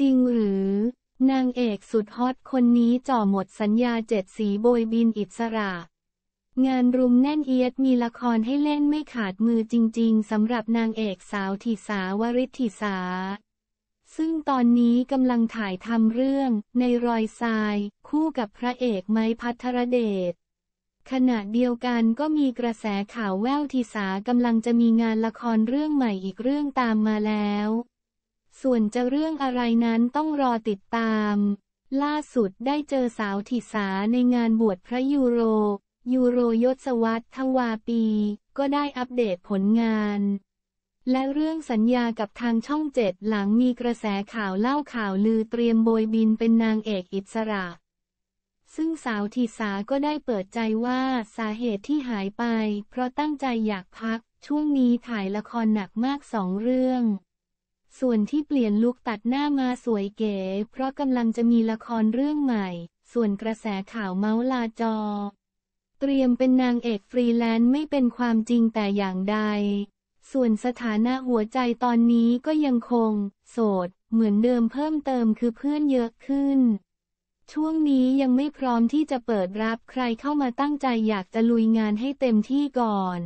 จริงหรือนางเอกสุดฮอตคนนี้จ่อหมดสัญญาเจ็ดสีโบยบินอิสระ งานรุมแน่นเอียดมีละครให้เล่นไม่ขาดมือจริงๆสำหรับนางเอกสาวทิสา วริทิสา ซึ่งตอนนี้กำลังถ่ายทำเรื่อง ในรอยทราย คู่กับพระเอกไม้พัทรเดชขณะเดียวกันก็มีกระแสข่าวแววทิสากำลังจะมีงานละครเรื่องใหม่อีกเรื่องตามมาแล้วส่วนจะเรื่องอะไรนั้นต้องรอติดตาม ล่าสุดได้เจอสาวถิสาในงานบวชพระยูโร ยูโรยศวัตทวาปี ก็ได้อัปเดตผลงาน และเรื่องสัญญากับทางช่องเจ็ดหลังมีกระแสข่าวเล่าข่าวลือเตรียมโบยบินเป็นนางเอกอิสระ ซึ่งสาวทิสาก็ได้เปิดใจว่าสาเหตุที่หายไปเพราะตั้งใจอยากพักช่วงนี้ถ่ายละครหนักมากสองเรื่องส่วนที่เปลี่ยนลุคตัดหน้ามาสวยเก๋เพราะกำลังจะมีละครเรื่องใหม่ ส่วนกระแสข่าวเมาลาจอ เตรียมเป็นนางเอกฟรีแลนซ์ไม่เป็นความจริงแต่อย่างใด ส่วนสถานะหัวใจตอนนี้ก็ยังคง โสด เหมือนเดิมเพิ่มเติมคือเพื่อนเยอะขึ้น ช่วงนี้ยังไม่พร้อมที่จะเปิดรับใครเข้ามาตั้งใจอยากจะลุยงานให้เต็มที่ก่อน